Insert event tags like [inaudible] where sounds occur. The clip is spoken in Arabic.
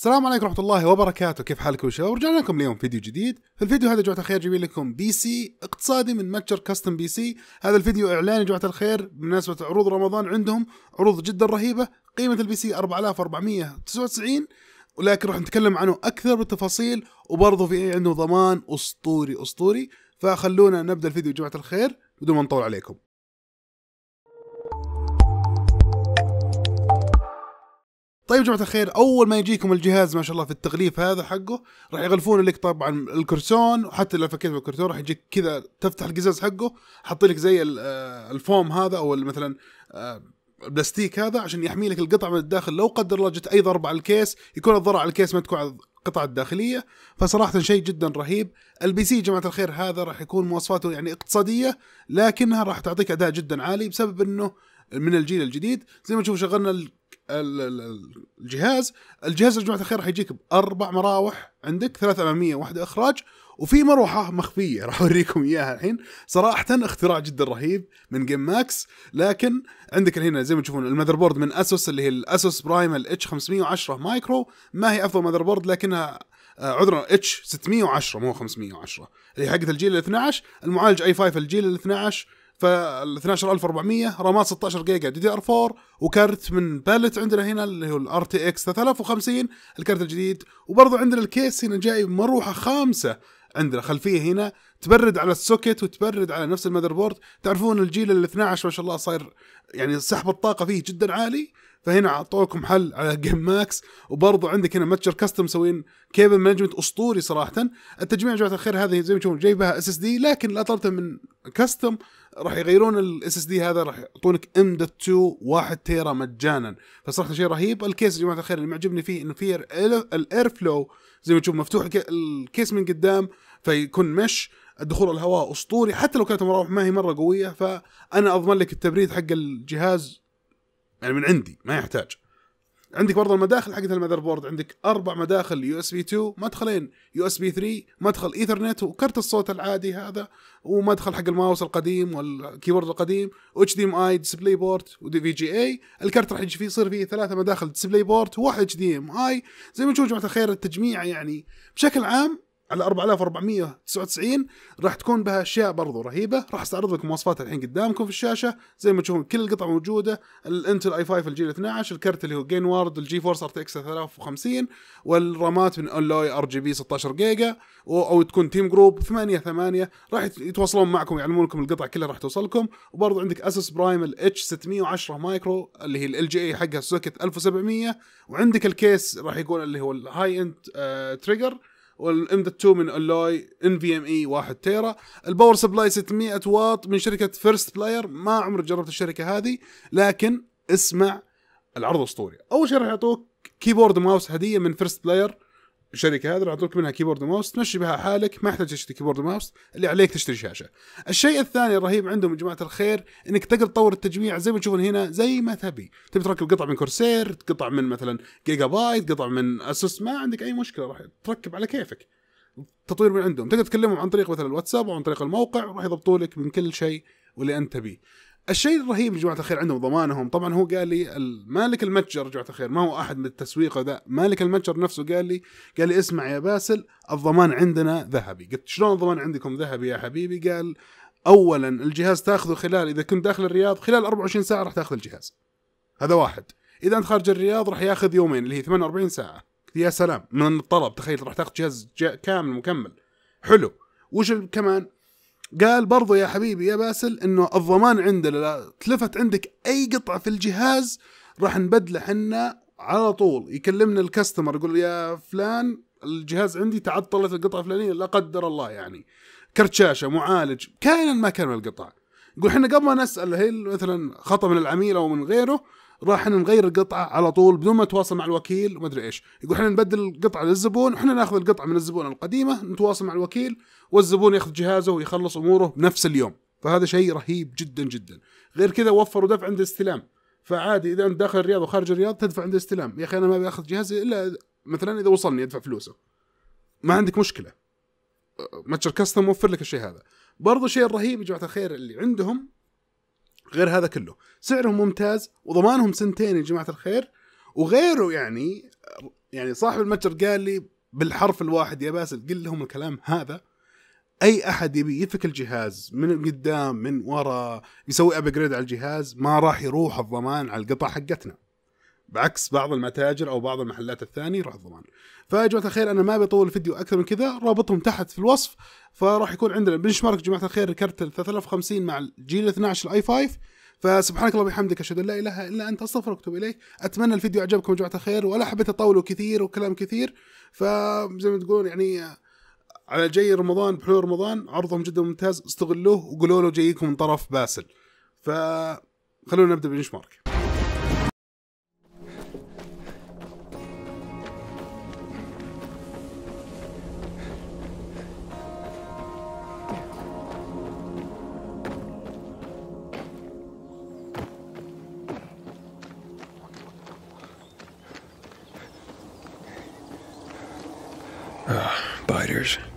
السلام عليكم ورحمة الله وبركاته كيف حالكم يا شباب رجعنا لكم اليوم فيديو جديد في الفيديو هذا جماعة الخير جايبين لكم بي سي اقتصادي من متجر كاستم بي سي هذا الفيديو اعلاني جماعة الخير بمناسبة عروض رمضان عندهم عروض جدا رهيبة قيمة البي سي 4499 ولكن راح نتكلم عنه اكثر بالتفاصيل وبرضه في عنده ضمان اسطوري اسطوري فخلونا نبدا الفيديو جماعة الخير بدون ما نطول عليكم طيب جماعه الخير اول ما يجيكم الجهاز ما شاء الله في التغليف هذا حقه راح يغلفون لك طبعا الكرسون وحتى لو فكيت بالكرتون راح يجيك كذا تفتح القزاز حقه حاط لك زي آه، الفوم هذا او مثلا آه، البلاستيك هذا عشان يحمي لك القطع من الداخل لو قدر الله جت اي ضربه على الكيس يكون الضرر على الكيس ما تكون على القطع الداخليه فصراحه شيء جدا رهيب البي سي جماعه الخير هذا راح يكون مواصفاته يعني اقتصاديه لكنها راح تعطيك اداء جدا عالي بسبب انه من الجيل الجديد زي ما تشوف شغلنا الجهاز الجهاز يا جماعه الخير راح يجيك باربع مراوح عندك ثلاث اماميه واحده اخراج وفي مروحه مخفيه [laughs] راح اوريكم اياها الحين صراحه اختراع جدا رهيب من جيم ماكس لكن عندك هنا زي ما تشوفون المذر بورد من اسوس اللي هي الاسوس برايم الاتش 510 مايكرو ما هي افضل مذر بورد لكنها آه، عذرا اتش 610 مو 510 اللي حقت الجيل ال 12 المعالج اي 5 الجيل ال 12 فال 12400 رامات 16 جيجا دي دي ار 4 وكارت من بالت عندنا هنا اللي هو الار تي اكس 3050 الكارت الجديد وبرضه عندنا الكيس هنا جاي مروحه خامسه عندنا خلفيه هنا تبرد على السوكت وتبرد على نفس المذر بورد تعرفون الجيل ال 12 ما شاء الله صاير يعني سحب الطاقه فيه جدا عالي فهنا اعطوكم حل على جيم ماكس وبرضه عندك هنا متجر كاستم مسوين كيبل مانجمنت اسطوري صراحه التجميع جماعه الخير هذه زي ما تشوفون جايبها اس اس دي لكن لا طلبتها من كاستم راح يغيرون الاس اس دي هذا راح يعطونك ام دوت 2 1 تيرا مجانا فصراحه شيء رهيب الكيس يا جماعه الخير اللي معجبني فيه انه فيه الاير فلو زي ما تشوف مفتوح الكيس من قدام فيكون مش الدخول الهواء اسطوري حتى لو كانت المراوح ما هي مره قويه فانا اضمن لك التبريد حق الجهاز يعني من عندي ما يحتاج عندك برضه المداخل حقت المذر بورد عندك اربع مداخل يو اس بي 2 مدخلين يو اس بي 3 مدخل ايثرنت وكرت الصوت العادي هذا ومدخل حق الماوس القديم والكيبورد القديم واتش دي ام اي ديسبلاي بورت ودي في جي اي الكرت راح يجي فيه يصير فيه ثلاثه مداخل ديسبلاي بورت وواحد اتش دي ام اي زي ما تشوفوا جماعه الخير التجميع يعني بشكل عام على 4499 راح تكون بها اشياء برضو رهيبه راح استعرض لكم مواصفاتها الحين قدامكم في الشاشه زي ما تشوفون كل القطع موجوده الانتل اي 5 الجيل 12 الكرت اللي هو جين وارد الجي فورس ار تي اكس 3050 والرامات من اونلاي ار جي بي 16 جيجا او تكون تيم جروب 8 8 راح يتواصلون معكم يعلمونكم القطع كلها راح توصلكم وبرضو عندك اسس برايم الاتش 610 مايكرو اللي هي ال جي اي حقها سوكت 1700 وعندك الكيس راح يقول اللي هو الهاي اند تريجر والام 2 من الوي ان في ام اي 1 تيرا الباور سبلاي 600 واط من شركه فيرست بلاير ما عمري جربت الشركه هذه لكن اسمع العرض اسطوري اول شيء راح يعطوك كيبورد ماوس هديه من فيرست بلاير الشركه هذه راح تطلب منها كيبورد وماوس تمشي بها حالك ما يحتاج تشتري كيبورد وماوس اللي عليك تشتري شاشه. الشيء الثاني الرهيب عندهم يا جماعه الخير انك تقدر تطور التجميع زي ما تشوفون هنا زي ما تبي، تبي تركب قطع من كورسير، قطع من مثلا جيجا بايت، قطع من اسوس ما عندك اي مشكله راح تركب على كيفك. تطوير من عندهم، تقدر تكلمهم عن طريق مثلا الواتساب او عن طريق الموقع راح يضبطوا لك من كل شيء واللي انت تبيه. الشيء الرهيب جماعه الخير عندهم ضمانهم طبعا هو قال لي مالك المتجر جماعه الخير ما هو احد من التسويق ذا مالك المتجر نفسه قال لي قال لي اسمع يا باسل الضمان عندنا ذهبي قلت شلون الضمان عندكم ذهبي يا حبيبي قال اولا الجهاز تاخذه خلال اذا كنت داخل الرياض خلال 24 ساعه راح تاخذ الجهاز هذا واحد اذا انت خارج الرياض راح ياخذ يومين اللي هي 48 ساعه يا سلام من الطلب تخيل راح تاخذ جهاز كامل مكمل حلو وش كمان قال برضو يا حبيبي يا باسل انه الضمان عندنا تلفت عندك اي قطعه في الجهاز راح نبدله حنا على طول يكلمنا الكاستمر يقول يا فلان الجهاز عندي تعطلت القطعه الفلانيه لا قدر الله يعني كرت شاشه معالج كائنا ما كان القطع يقول احنا قبل ما نسال هل مثلا خطا من العميل او من غيره راح احنا نغير القطعه على طول بدون ما نتواصل مع الوكيل وما ادري ايش يقول احنا نبدل القطعه للزبون واحنا ناخذ القطعه من الزبون القديمه نتواصل مع الوكيل والزبون ياخذ جهازه ويخلص اموره بنفس اليوم فهذا شيء رهيب جدا جدا غير كذا وفروا دفع عند الاستلام فعادي اذا انت داخل الرياض وخارج الرياض تدفع عند الاستلام يا اخي انا ما باخذ جهازي الا مثلا اذا وصلني ادفع فلوسه ما عندك مشكله متجر كاستم موفر لك الشيء هذا برضو شيء رهيب يا جماعه الخير اللي عندهم غير هذا كله سعرهم ممتاز وضمانهم سنتين يا جماعه الخير وغيره يعني يعني صاحب المتجر قال لي بالحرف الواحد يا باسل قل لهم الكلام هذا اي احد يبي يفك الجهاز من قدام من ورا يسوي ابجريد على الجهاز ما راح يروح الضمان على القطع حقتنا بعكس بعض المتاجر او بعض المحلات الثانيه راح الضمان فيا جماعه الخير انا ما بطول الفيديو اكثر من كذا رابطهم تحت في الوصف فراح يكون عندنا بنش مارك جماعه الخير الكرت 3050 مع الجيل 12 الاي 5 فسبحانك اللهم وبحمدك اشهد ان لا اله الا انت استغفرك واتوب اليك اتمنى الفيديو عجبكم يا جماعه الخير ولا حبيت اطوله كثير وكلام كثير فزي ما تقول يعني على جاي رمضان بحلول رمضان عرضهم جدا ممتاز استغلوه وقولوا له جايكم من طرف باسل ف خلونا نبدا بنش مارك spiders.